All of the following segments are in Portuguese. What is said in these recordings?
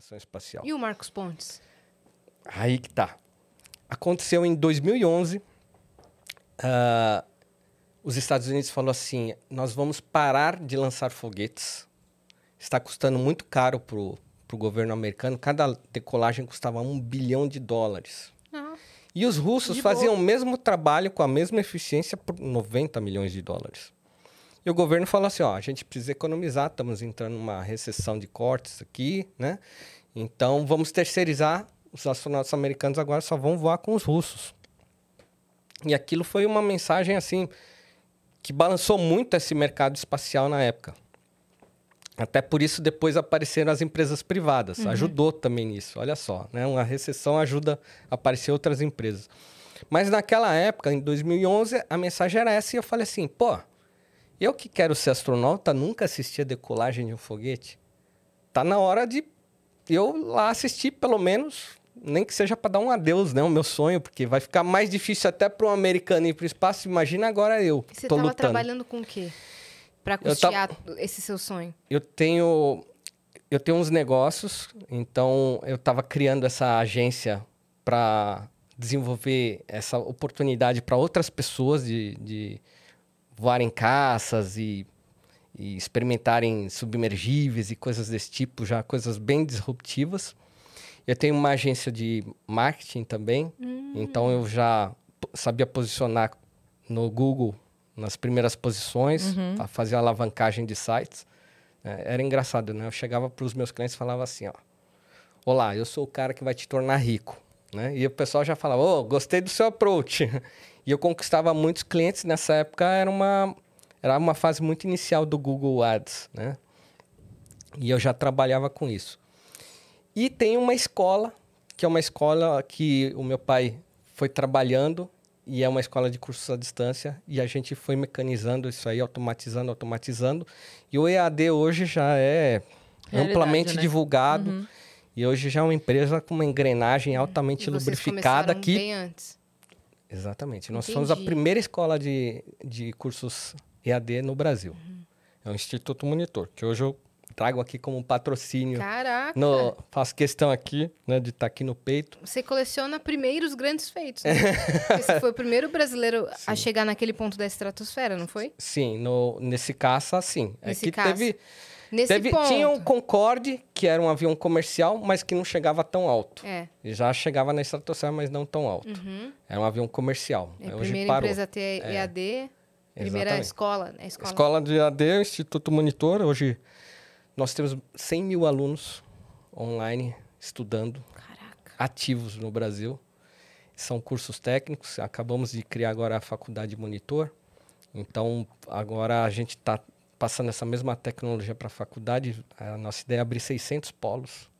exploração espacial. E o Marcos Pontes? Aí que tá. Aconteceu em 2011. Uh, ah, os Estados Unidos falou assim: nós vamos parar de lançar foguetes. Está custando muito caro para o governo americano. Cada decolagem custava um bilhão de dólares. Ah, e os russos faziam boa. o mesmo trabalho com a mesma eficiência por 90 milhões de dólares. E o governo fala assim, ó, a gente precisa economizar, estamos entrando numa recessão de cortes aqui, né? Então vamos terceirizar, os astronautas americanos agora só vão voar com os russos. E aquilo foi uma mensagem assim que balançou muito esse mercado espacial na época. Até por isso depois apareceram as empresas privadas. Uhum. Ajudou também nisso, olha só. Né? Uma recessão ajuda a aparecer outras empresas. Mas naquela época, em 2011, a mensagem era essa e eu falei assim, pô, eu que quero ser astronauta nunca assisti a decolagem de um foguete. Tá na hora de eu lá assistir, pelo menos, nem que seja para dar um adeus, né? O meu sonho, porque vai ficar mais difícil até para um americano ir para o espaço. Imagina agora eu. E você estava trabalhando com o quê? Para custear esse seu sonho? Eu tenho. Eu tenho uns negócios, então eu estava criando essa agência para desenvolver essa oportunidade para outras pessoas de, de voarem caças e, e experimentarem submergíveis e coisas desse tipo, já coisas bem disruptivas. Eu tenho uma agência de marketing também, hum. então eu já sabia posicionar no Google nas primeiras posições, uhum. fazer alavancagem de sites. É, era engraçado, né? Eu chegava para os meus clientes e falava assim, ó, olá, eu sou o cara que vai te tornar rico, né? E o pessoal já falava, ô, oh, gostei do seu approach. E eu conquistava muitos clientes nessa época, era uma, era uma fase muito inicial do Google Ads, né? E eu já trabalhava com isso. E tem uma escola, que é uma escola que o meu pai foi trabalhando, e é uma escola de cursos à distância, e a gente foi mecanizando isso aí, automatizando, automatizando. E o EAD hoje já é Realidade, né? amplamente né? divulgado, uhum. e hoje já é uma empresa com uma engrenagem é. altamente e lubrificada antes. Exatamente. Nós somos a primeira escola de, de cursos EAD no Brasil. Uhum. É o Instituto Monitor, que hoje eu trago aqui como um patrocínio. Caraca! No, faço questão aqui, né, de estar tá aqui no peito. Você coleciona primeiro os grandes feitos, né? Você foi o primeiro brasileiro sim. a chegar naquele ponto da estratosfera, não foi? Sim, no, nesse caça, sim. É nesse que caça. teve Nesse Teve, ponto. Tinha um Concorde, que era um avião comercial, mas que não chegava tão alto. É. Já chegava na estratosfera, mas não tão alto. Uhum. Era um avião comercial. É, Hoje primeira parou. empresa ter é. EAD. Primeira escola, né? escola. Escola de AD, Instituto Monitor. Hoje nós temos 100 mil alunos online estudando, Caraca. ativos no Brasil. São cursos técnicos. Acabamos de criar agora a Faculdade Monitor. Então, agora a gente está passando essa mesma tecnologia para a faculdade, a nossa ideia é abrir 600 polos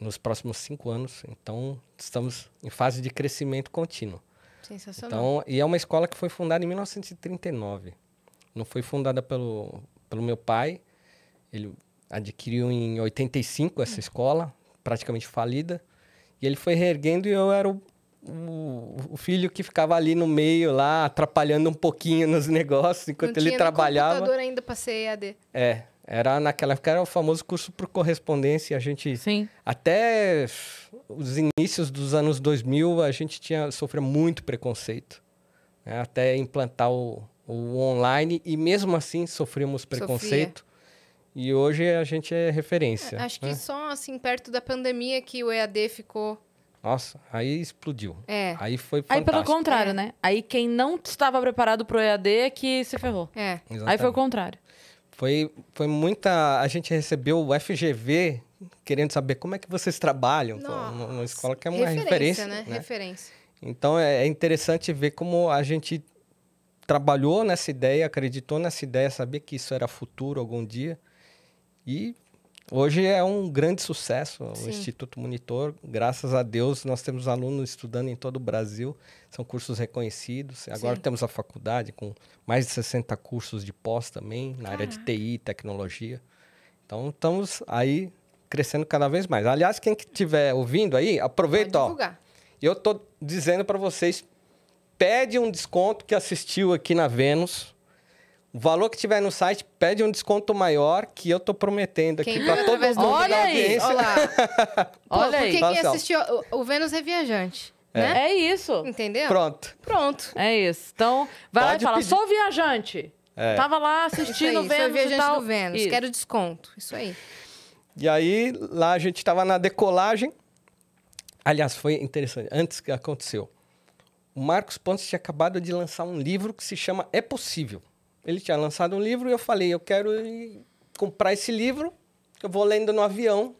nos próximos cinco anos. Então, estamos em fase de crescimento contínuo. Sensacional. Então, e é uma escola que foi fundada em 1939. Não foi fundada pelo, pelo meu pai. Ele adquiriu em 85 essa hum. escola, praticamente falida. E ele foi reerguendo e eu era o, o, filho que ficava ali no meio, lá, atrapalhando um pouquinho nos negócios enquanto Não ele tinha trabalhava. Não computador ainda para ser EAD. É, era naquela época era o famoso curso por correspondência. A gente Sim. até os inícios dos anos 2000 a gente tinha sofreu muito preconceito, né? até implantar o, o online e mesmo assim sofremos preconceito. Sofia. E hoje a gente é referência. É, acho né? que só assim perto da pandemia que o EAD ficou nossa, aí explodiu. É. Aí foi fantástico. Aí pelo contrário, é. né? Aí quem não estava preparado para o EAD é que se ferrou. É. Exatamente. Aí foi o contrário. Foi, foi muita... A gente recebeu o FGV querendo saber como é que vocês trabalham Pô, numa escola que é uma referência, né? referência né? né? Referência. Então, é, é interessante ver como a gente trabalhou nessa ideia, acreditou nessa ideia, sabia que isso era futuro algum dia. E Hoje é um grande sucesso Sim. o Instituto Monitor. Graças a Deus, nós temos alunos estudando em todo o Brasil. São cursos reconhecidos. Agora Sim. temos a faculdade com mais de 60 cursos de pós também, na Caraca. área de TI, tecnologia. Então, estamos aí crescendo cada vez mais. Aliás, quem estiver ouvindo aí, aproveita. Ó, eu estou dizendo para vocês, pede um desconto que assistiu aqui na Vênus o valor que tiver no site, pede um desconto maior que eu tô prometendo aqui para todo mundo Olha da audiência. Aí, olha lá. olha aí. Porque quem assim, assistiu o, o Vênus Reviajante, é, é. né? É isso. Entendeu? Pronto. Pronto. É isso. Então, vai Pode lá e fala, sou viajante. É. Tava lá assistindo o Vênus sou viajante e tal. do Vênus, isso. quero desconto. Isso aí. E aí, lá a gente tava na decolagem. Aliás, foi interessante. Antes que aconteceu, o Marcos Pontes tinha acabado de lançar um livro que se chama É Possível. Ele tinha lançado um livro e eu falei, eu quero comprar esse livro, eu vou lendo no avião,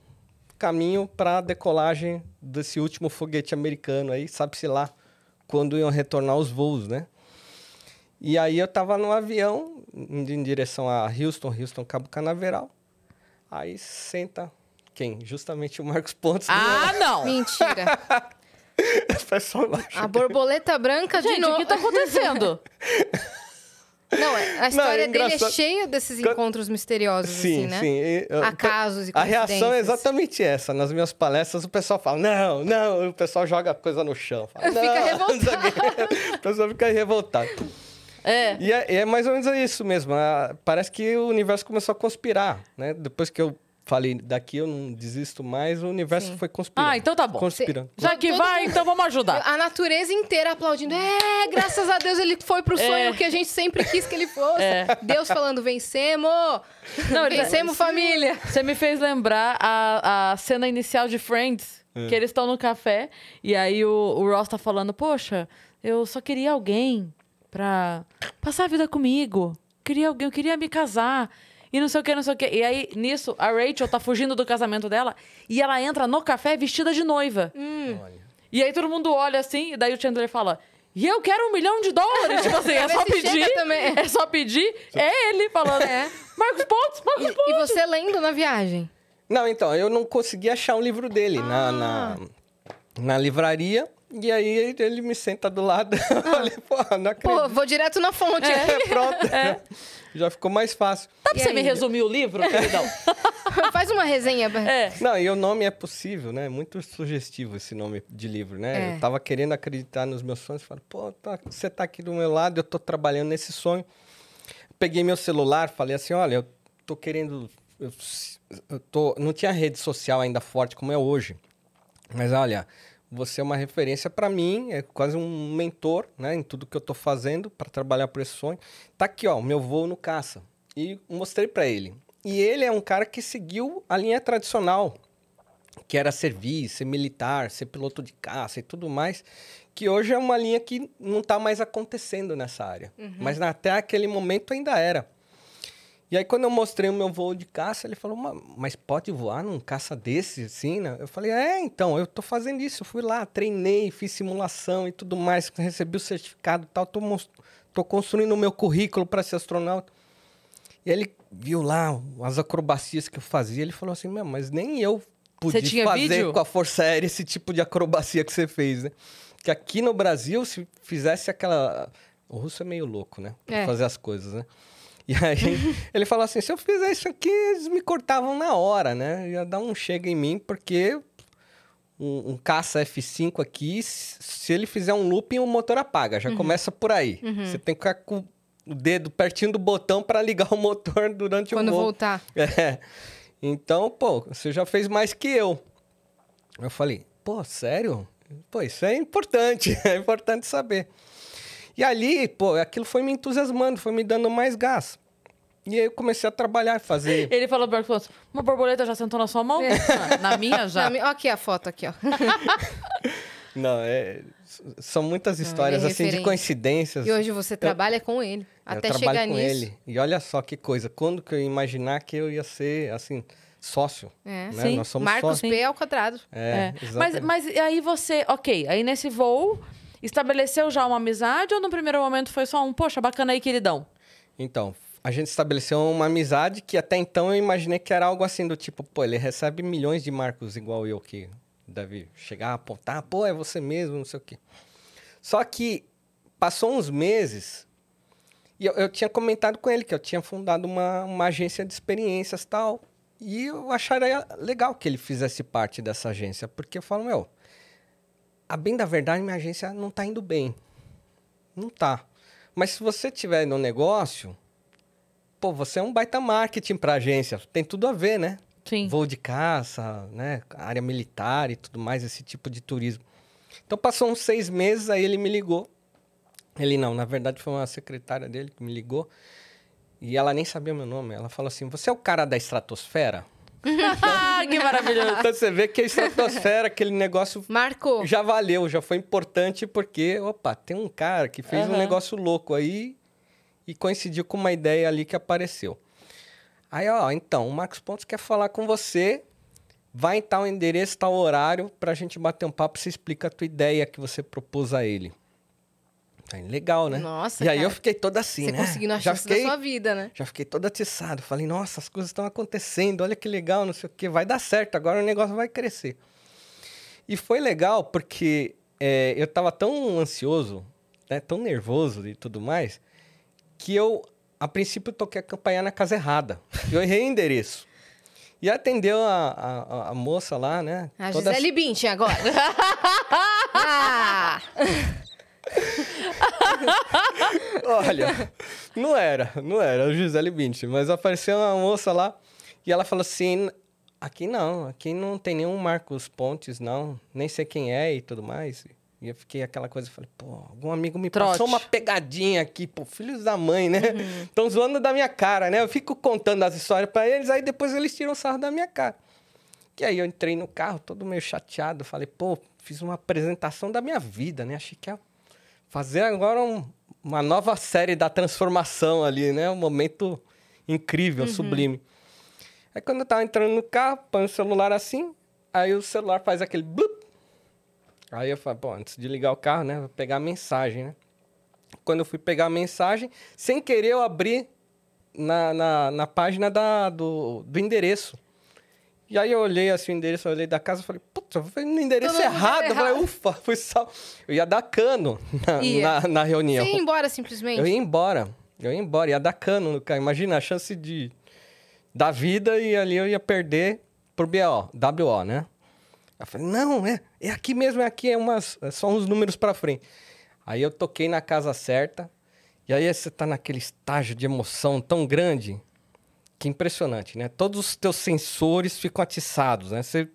caminho para a decolagem desse último foguete americano aí, sabe-se lá quando iam retornar os voos, né? E aí eu estava no avião indo em direção a Houston, Houston Cabo Canaveral. Aí senta quem? Justamente o Marcos Pontes. Ah, não! Mentira! É a borboleta branca Gente, de novo. o que está acontecendo? Não, a história não, é dele é cheia desses encontros misteriosos, sim, assim, né? Sim, e, Acasos e A reação é exatamente essa. Nas minhas palestras, o pessoal fala, não, não, o pessoal joga a coisa no chão. Fala, fica revoltado. o pessoal fica revoltado. É. E é, é, mais ou menos isso mesmo. Ah, parece que o universo começou a conspirar, né? Depois que eu falei, daqui eu não desisto mais, o universo Sim. foi conspirando. Ah, então tá bom. Conspirando. Já que vai, então vamos ajudar. A natureza inteira aplaudindo. É, graças a Deus ele foi pro é. sonho é. que a gente sempre quis que ele fosse. É. Deus falando, vencemos! Não, vencemos, tá- família! Você me fez lembrar a, a cena inicial de Friends, é. que eles estão no café, e aí o, o Ross tá falando, poxa, eu só queria alguém pra passar a vida comigo. Queria alguém, eu queria me casar e não sei o que, não sei o que. E aí, nisso, a Rachel tá fugindo do casamento dela e ela entra no café vestida de noiva. Hum. E aí todo mundo olha assim, e daí o Chandler fala. E eu quero um milhão de dólares. Tipo assim, é, é só pedir. É só pedir. É ele falando. É. Marcos Pontes, Marcos Pontes. E você lendo na viagem? Não, então, eu não consegui achar um livro dele ah. na, na, na livraria. E aí ele me senta do lado. Ah. Falei, pô, não acredito. Pô, vou direto na fonte. É, é pronto. É. Já ficou mais fácil. Dá pra e você aí? me resumir o livro, queridão? Faz uma resenha. É. Não, e o nome é possível, né? É muito sugestivo esse nome de livro, né? É. Eu tava querendo acreditar nos meus sonhos. Falei, pô, tá, você tá aqui do meu lado, eu tô trabalhando nesse sonho. Peguei meu celular, falei assim, olha, eu tô querendo... Eu, eu tô, não tinha rede social ainda forte como é hoje. Mas olha, você é uma referência para mim, é quase um mentor, né, em tudo que eu estou fazendo para trabalhar por esse sonho. Tá aqui, ó, meu voo no caça. E mostrei para ele. E ele é um cara que seguiu a linha tradicional, que era servir, ser militar, ser piloto de caça e tudo mais, que hoje é uma linha que não está mais acontecendo nessa área. Uhum. Mas até aquele momento ainda era. E aí, quando eu mostrei o meu voo de caça, ele falou, mas pode voar num caça desse, assim, né? Eu falei, é, então, eu tô fazendo isso. Eu fui lá, treinei, fiz simulação e tudo mais, recebi o certificado e tal. Tô, tô construindo o meu currículo para ser astronauta. E ele viu lá as acrobacias que eu fazia. Ele falou assim, mas nem eu podia fazer vídeo? com a Força Aérea esse tipo de acrobacia que você fez, né? Que aqui no Brasil, se fizesse aquela... O russo é meio louco, né? Pra é. fazer as coisas, né? E aí ele falou assim: se eu fizer isso aqui, eles me cortavam na hora, né? Ia dar um chega em mim, porque um, um caça F5 aqui, se ele fizer um looping, o motor apaga. Já uhum. começa por aí. Uhum. Você tem que ficar com o dedo pertinho do botão para ligar o motor durante Quando o voo. Quando voltar. É. Então, pô, você já fez mais que eu. Eu falei, pô, sério? Pô, isso é importante, é importante saber. E ali, pô, aquilo foi me entusiasmando, foi me dando mais gás. E aí eu comecei a trabalhar fazer. Ele falou para o assim, uma borboleta já sentou na sua mão? É. Ah, na minha já. Na Ó aqui a foto aqui, ó. Não, é... são muitas histórias, é assim, de coincidências. E hoje você eu... trabalha com ele, eu até chegar com nisso. Ele. E olha só que coisa, quando que eu ia imaginar que eu ia ser, assim, sócio? É, né? sim. Nós somos Marcos sócios. P ao quadrado. É, é. Mas, mas aí você, ok, aí nesse voo, estabeleceu já uma amizade ou no primeiro momento foi só um, poxa, bacana aí, queridão? Então, a gente estabeleceu uma amizade que até então eu imaginei que era algo assim do tipo, pô, ele recebe milhões de marcos igual eu que deve chegar, apontar, pô, é você mesmo, não sei o quê. Só que passou uns meses e eu, eu tinha comentado com ele que eu tinha fundado uma, uma agência de experiências tal. E eu acharia legal que ele fizesse parte dessa agência, porque eu falo, meu, a bem da verdade, minha agência não tá indo bem. Não tá. Mas se você tiver no negócio, pô, você é um baita marketing para agência. Tem tudo a ver, né? Sim. Voo de caça, né? Área militar e tudo mais, esse tipo de turismo. Então passou uns seis meses, aí ele me ligou. Ele não, na verdade foi uma secretária dele que me ligou. E ela nem sabia meu nome. Ela falou assim: Você é o cara da estratosfera? que maravilhoso! Então você vê que a estratosfera, aquele negócio. Marcou. Já valeu, já foi importante, porque, opa, tem um cara que fez uhum. um negócio louco aí e coincidiu com uma ideia ali que apareceu. Aí, ó, então, o Max Pontes quer falar com você, vai em tal endereço, tal horário, para a gente bater um papo, você explica a tua ideia que você propôs a ele. Aí, tá legal, né? Nossa, E aí eu fiquei toda assim, você né? Você conseguindo a já fiquei, sua vida, né? Já fiquei toda atiçado. Falei, nossa, as coisas estão acontecendo, olha que legal, não sei o quê. Vai dar certo, agora o negócio vai crescer. E foi legal porque é, eu estava tão ansioso, né, tão nervoso e tudo mais, que eu, a princípio, toquei a campanha na casa errada. Eu errei o endereço. E atendeu a, a, a, moça lá, né? A toda... Gisele Bündchen agora. ah! Olha, não era, não era o Gisele Bündchen, mas apareceu uma moça lá e ela falou assim, aqui não, aqui não tem nenhum Marcos Pontes, não, nem sei quem é e tudo mais. E eu fiquei aquela coisa, falei, pô, algum amigo me Trote. passou uma pegadinha aqui, pô, filhos da mãe, né? Estão uhum. zoando da minha cara, né? Eu fico contando as histórias para eles, aí depois eles tiram sarro da minha cara. E aí eu entrei no carro, todo meio chateado, falei, pô, fiz uma apresentação da minha vida, né? Achei que ia fazer agora um, uma nova série da transformação ali, né? Um momento incrível, uhum. sublime. Aí quando eu tava entrando no carro, põe o celular assim, aí o celular faz aquele blup, Aí eu falei, pô, antes de ligar o carro, né? Vou pegar a mensagem, né? Quando eu fui pegar a mensagem, sem querer eu abri na, na, na página da, do, do endereço. E aí eu olhei assim o endereço, eu olhei da casa e falei, puta, falei no endereço errado. Eu falei, ufa, fui sal. Eu ia dar cano na, na, na, reunião. Você ia embora simplesmente? Eu ia embora. Eu ia embora, ia dar cano no cara. Imagina a chance de da vida e ali eu ia perder pro BO, WO, né? Eu falei, não, é, é aqui mesmo, é aqui, é umas, é só uns números para frente. Aí eu toquei na casa certa, e aí você tá naquele estágio de emoção tão grande, que impressionante, né? Todos os teus sensores ficam atiçados, né? Você,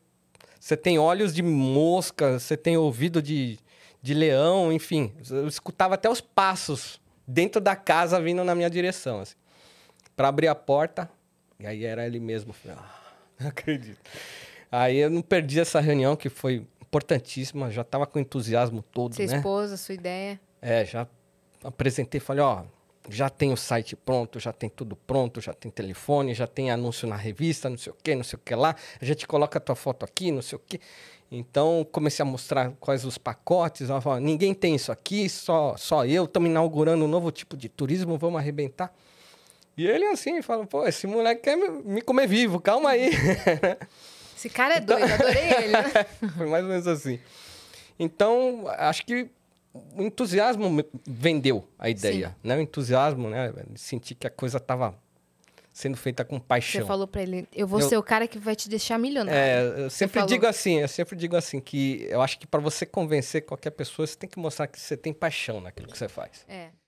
você tem olhos de mosca, você tem ouvido de, de leão, enfim. Eu escutava até os passos dentro da casa vindo na minha direção, assim. Pra abrir a porta, e aí era ele mesmo. Falei, ah, não acredito. Aí eu não perdi essa reunião que foi importantíssima, já estava com entusiasmo todo, Sua né? esposa, sua ideia. É, já apresentei, falei, ó, já tem o site pronto, já tem tudo pronto, já tem telefone, já tem anúncio na revista, não sei o que, não sei o que lá. A gente coloca a tua foto aqui, não sei o que. Então, comecei a mostrar quais os pacotes. Ela falou, ninguém tem isso aqui, só, só eu. Estamos inaugurando um novo tipo de turismo, vamos arrebentar. E ele assim, fala, pô, esse moleque quer me comer vivo, calma aí. Né? Esse cara é então... doido, adorei ele. Foi mais ou menos assim. Então, acho que o entusiasmo vendeu a ideia, Sim. né? O entusiasmo, né? Sentir que a coisa estava sendo feita com paixão. Você falou para ele, eu vou eu... ser o cara que vai te deixar milionário. É, eu sempre falou... digo assim, eu sempre digo assim que eu acho que para você convencer qualquer pessoa, você tem que mostrar que você tem paixão naquilo que você faz. É.